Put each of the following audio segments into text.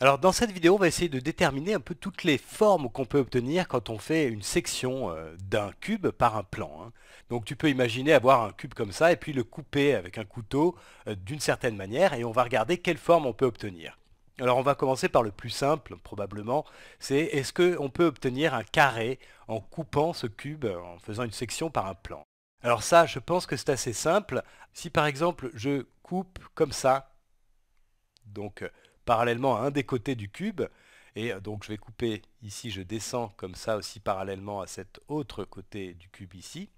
Alors dans cette vidéo, on va essayer de déterminer un peu toutes les formes qu'on peut obtenir quand on fait une section euh, d'un cube par un plan. Hein. Donc tu peux imaginer avoir un cube comme ça et puis le couper avec un couteau euh, d'une certaine manière et on va regarder quelle forme on peut obtenir. Alors on va commencer par le plus simple probablement, c'est est-ce qu'on peut obtenir un carré en coupant ce cube euh, en faisant une section par un plan Alors ça je pense que c'est assez simple. Si par exemple je coupe comme ça, donc parallèlement à un des côtés du cube. Et euh, donc je vais couper ici, je descends comme ça aussi parallèlement à cet autre côté du cube ici.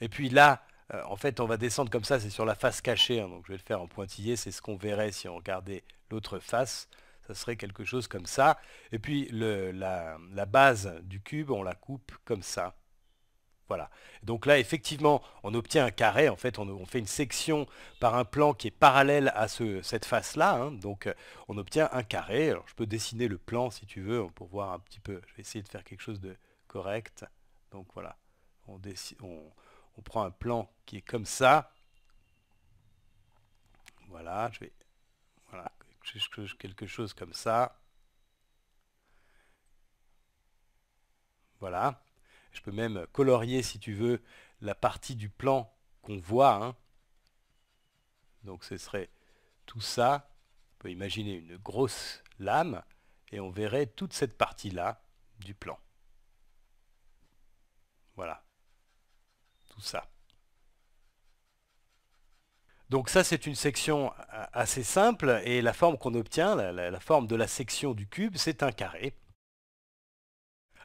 Et puis là, euh, en fait, on va descendre comme ça, c'est sur la face cachée. Hein, donc je vais le faire en pointillé, c'est ce qu'on verrait si on regardait l'autre face. Ça serait quelque chose comme ça. Et puis la base du cube, on la coupe comme ça. Voilà. Donc là, effectivement, on obtient un carré. En fait, on, fait une section par un plan qui est parallèle à cette face-là. Hein. Donc, euh, on obtient un carré. Alors, je peux dessiner le plan, si tu veux, pour voir un petit peu. Je vais essayer de faire quelque chose de correct. Donc, voilà. On, on prend un plan qui est comme ça. Voilà, je vais... Voilà, quelque chose comme ça. Voilà. Je peux même colorier, si tu veux, la partie du plan qu'on voit. Hein. Donc ce serait tout ça. On peut imaginer une grosse lame et on verrait toute cette partie-là du plan. Voilà. Tout ça. Donc ça, c'est une section assez simple, et la forme qu'on obtient, la, forme de la section du cube, c'est un carré.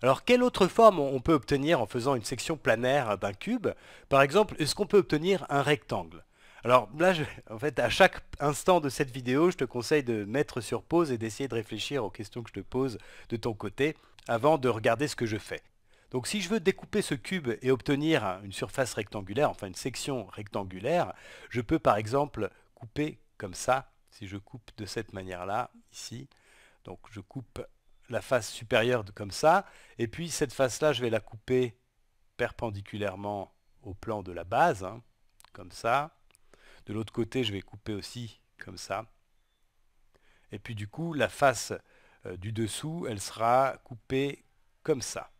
Alors quelle autre forme on peut obtenir en faisant une section planaire d'un cube Par exemple, est-ce qu'on peut obtenir un rectangle alors là, en fait, à chaque instant de cette vidéo, je te conseille de mettre sur pause et d'essayer de réfléchir aux questions que je te pose de ton côté avant de regarder ce que je fais. Donc si je veux découper ce cube et obtenir une surface rectangulaire, enfin une section rectangulaire, je peux par exemple couper comme ça, si je coupe de cette manière-là, ici. Donc je coupe la face supérieure comme ça, et puis cette face-là, je vais la couper perpendiculairement au plan de la base, hein, comme ça. De l'autre côté, je vais couper aussi comme ça. Et puis du coup, la face euh, du dessous, elle sera coupée comme ça.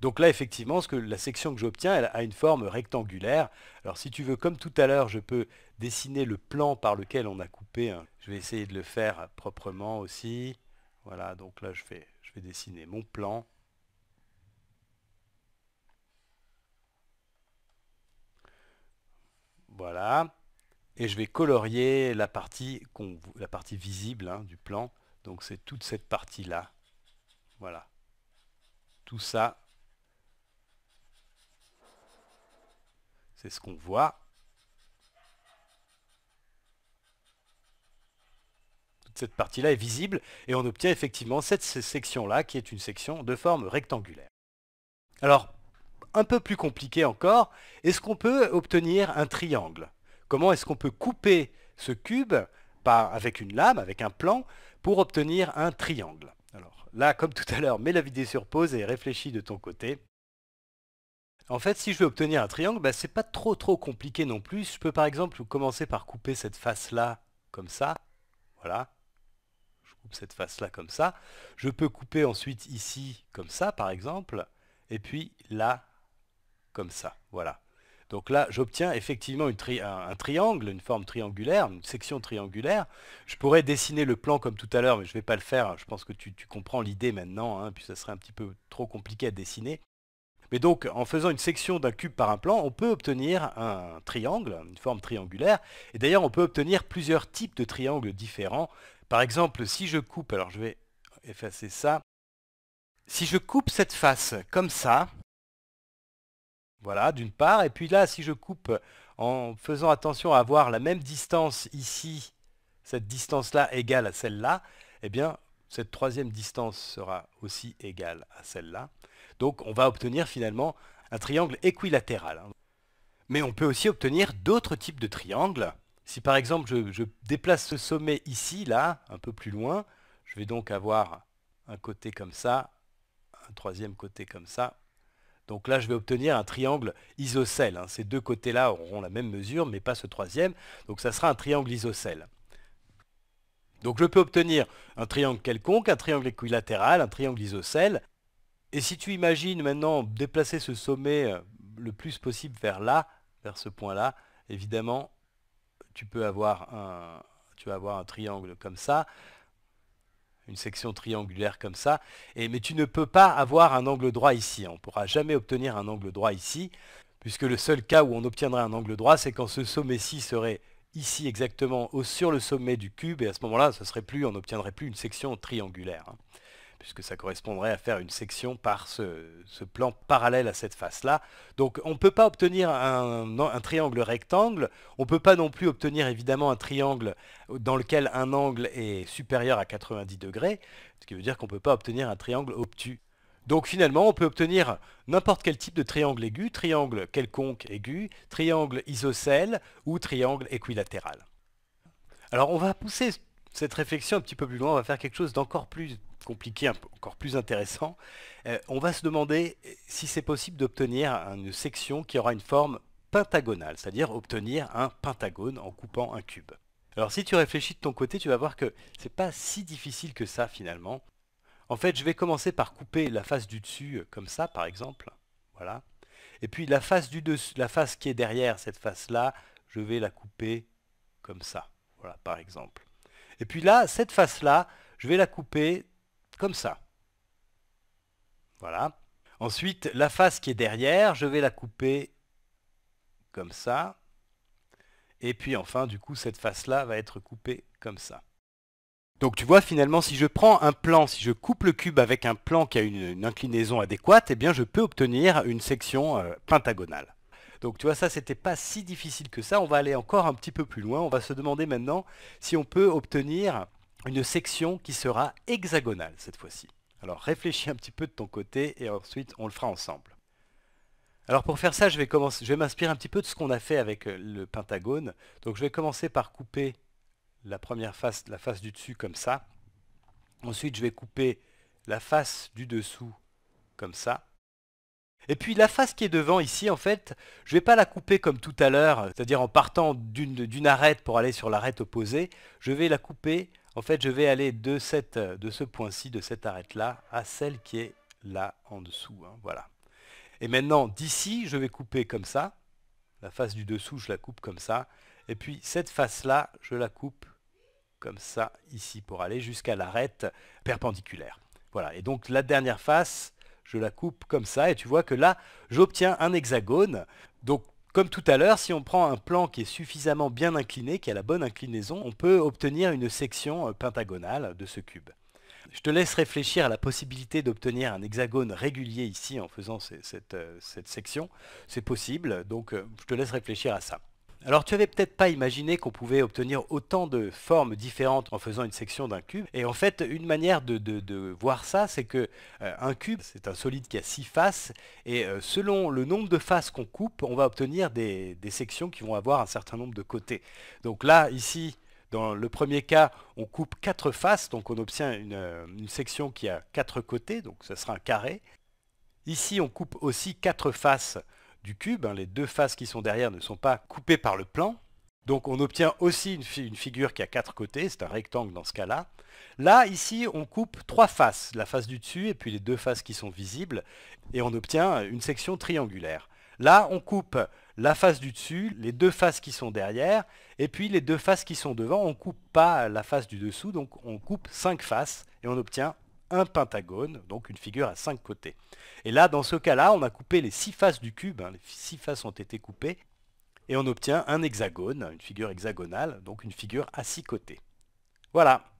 Donc là, effectivement, ce que, la section que j'obtiens, elle a une forme rectangulaire. Alors si tu veux, comme tout à l'heure, je peux dessiner le plan par lequel on a coupé. Hein. Je vais essayer de le faire proprement aussi. Voilà, donc là, je fais dessiner mon plan. Voilà. Et je vais colorier la partie, la partie visible hein, du plan. Donc c'est toute cette partie-là. Voilà. Tout ça, c'est ce qu'on voit. cette partie-là est visible et on obtient effectivement cette section-là qui est une section de forme rectangulaire. Alors, un peu plus compliqué encore, est-ce qu'on peut obtenir un triangle Comment est-ce qu'on peut couper ce cube avec une lame, avec un plan, pour obtenir un triangle Alors là, comme tout à l'heure, mets la vidéo sur pause et réfléchis de ton côté. En fait, si je veux obtenir un triangle, bah, ce n'est pas trop trop compliqué non plus. Je peux par exemple commencer par couper cette face-là, comme ça. Voilà cette face-là comme ça. Je peux couper ensuite ici comme ça, par exemple, et puis là, comme ça. Voilà. Donc là, j'obtiens effectivement une un, triangle, une forme triangulaire, une section triangulaire. Je pourrais dessiner le plan comme tout à l'heure, mais je ne vais pas le faire. Je pense que tu, comprends l'idée maintenant, hein, puis ça serait un petit peu trop compliqué à dessiner. Mais donc, en faisant une section d'un cube par un plan, on peut obtenir un triangle, une forme triangulaire. Et d'ailleurs, on peut obtenir plusieurs types de triangles différents. Par exemple, si je coupe, alors je vais effacer ça, si je coupe cette face comme ça, voilà, d'une part, et puis là, si je coupe en faisant attention à avoir la même distance ici, cette distance-là égale à celle-là, eh bien, cette troisième distance sera aussi égale à celle-là. Donc, on va obtenir finalement un triangle équilatéral. Hein. Mais on peut aussi obtenir d'autres types de triangles, si par exemple je, déplace ce sommet ici, là, un peu plus loin, je vais donc avoir un côté comme ça, un troisième côté comme ça. Donc là, je vais obtenir un triangle isocèle. Hein. Ces deux côtés-là auront la même mesure, mais pas ce troisième. Donc ça sera un triangle isocèle. Donc je peux obtenir un triangle quelconque, un triangle équilatéral, un triangle isocèle. Et si tu imagines maintenant déplacer ce sommet euh, le plus possible vers là, vers ce point-là, évidemment, tu peux avoir un, tu vas avoir un triangle comme ça, une section triangulaire comme ça, et, mais tu ne peux pas avoir un angle droit ici. On ne pourra jamais obtenir un angle droit ici, puisque le seul cas où on obtiendrait un angle droit, c'est quand ce sommet-ci serait ici exactement sur le sommet du cube, et à ce moment-là, ce serait plus, on n'obtiendrait plus une section triangulaire. Hein puisque ça correspondrait à faire une section par ce, plan parallèle à cette face-là. Donc on ne peut pas obtenir un, un triangle rectangle, on ne peut pas non plus obtenir évidemment un triangle dans lequel un angle est supérieur à 90 degrés, ce qui veut dire qu'on ne peut pas obtenir un triangle obtus. Donc finalement, on peut obtenir n'importe quel type de triangle aigu, triangle quelconque aigu, triangle isocèle ou triangle équilatéral. Alors on va pousser cette réflexion un petit peu plus loin, on va faire quelque chose d'encore plus compliqué, encore plus intéressant. Euh, on va se demander euh, si c'est possible d'obtenir une section qui aura une forme pentagonale, c'est-à-dire obtenir un pentagone en coupant un cube. Alors si tu réfléchis de ton côté, tu vas voir que c'est pas si difficile que ça finalement. En fait, je vais commencer par couper la face du dessus euh, comme ça par exemple. Voilà. Et puis la face du dessus, la face qui est derrière cette face-là, je vais la couper comme ça. Voilà, par exemple. Et puis là, cette face-là, je vais la couper comme ça. Voilà. Ensuite, la face qui est derrière, je vais la couper comme ça. Et puis enfin, du coup, cette face-là va être coupée comme ça. Donc tu vois, finalement, si je prends un plan, si je coupe le cube avec un plan qui a une, inclinaison adéquate, eh bien je peux obtenir une section euh, pentagonale. Donc tu vois, ça, c'était pas si difficile que ça. On va aller encore un petit peu plus loin. On va se demander maintenant si on peut obtenir une section qui sera hexagonale cette fois-ci. Alors réfléchis un petit peu de ton côté et ensuite on le fera ensemble. Alors pour faire ça, je vais, je vais m'inspirer un petit peu de ce qu'on a fait avec euh, le pentagone. Donc je vais commencer par couper la première face, la face du dessus comme ça. Ensuite, je vais couper la face du dessous comme ça. Et puis la face qui est devant ici, en fait, je vais pas la couper comme tout à l'heure, c'est-à-dire en partant d'une arête pour aller sur l'arête opposée, je vais la couper, en fait, je vais aller de, cette, de ce point-ci, de cette arête-là, à celle qui est là en dessous, hein, voilà. Et maintenant, d'ici, je vais couper comme ça, la face du dessous, je la coupe comme ça, et puis cette face-là, je la coupe comme ça, ici, pour aller jusqu'à l'arête perpendiculaire. Voilà, et donc la dernière face, je la coupe comme ça, et tu vois que là, j'obtiens un hexagone. Donc comme tout à l'heure, si on prend un plan qui est suffisamment bien incliné, qui a la bonne inclinaison, on peut obtenir une section euh, pentagonale de ce cube. Je te laisse réfléchir à la possibilité d'obtenir un hexagone régulier ici en faisant cette, euh, cette section. C'est possible, donc euh, je te laisse réfléchir à ça. Alors tu avais peut-être pas imaginé qu'on pouvait obtenir autant de formes différentes en faisant une section d'un cube. Et en fait, une manière de, voir ça, c'est que euh, un cube, c'est un solide qui a six faces, et euh, selon le nombre de faces qu'on coupe, on va obtenir des, sections qui vont avoir un certain nombre de côtés. Donc là, ici, dans le premier cas, on coupe quatre faces, donc on obtient une, euh, section qui a quatre côtés, donc ça sera un carré. Ici, on coupe aussi quatre faces, du cube. Hein, les deux faces qui sont derrière ne sont pas coupées par le plan. Donc on obtient aussi une, figure qui a quatre côtés, c'est un rectangle dans ce cas-là. Là, ici, on coupe trois faces, la face du dessus et puis les deux faces qui sont visibles, et on obtient une section triangulaire. Là, on coupe la face du dessus, les deux faces qui sont derrière, et puis les deux faces qui sont devant, on ne coupe pas la face du dessous, donc on coupe cinq faces, et on obtient un pentagone, donc une figure à cinq côtés. Et là, dans ce cas-là, on a coupé les six faces du cube, hein, les six faces ont été coupées, et on obtient un hexagone, une figure hexagonale, donc une figure à six côtés. Voilà,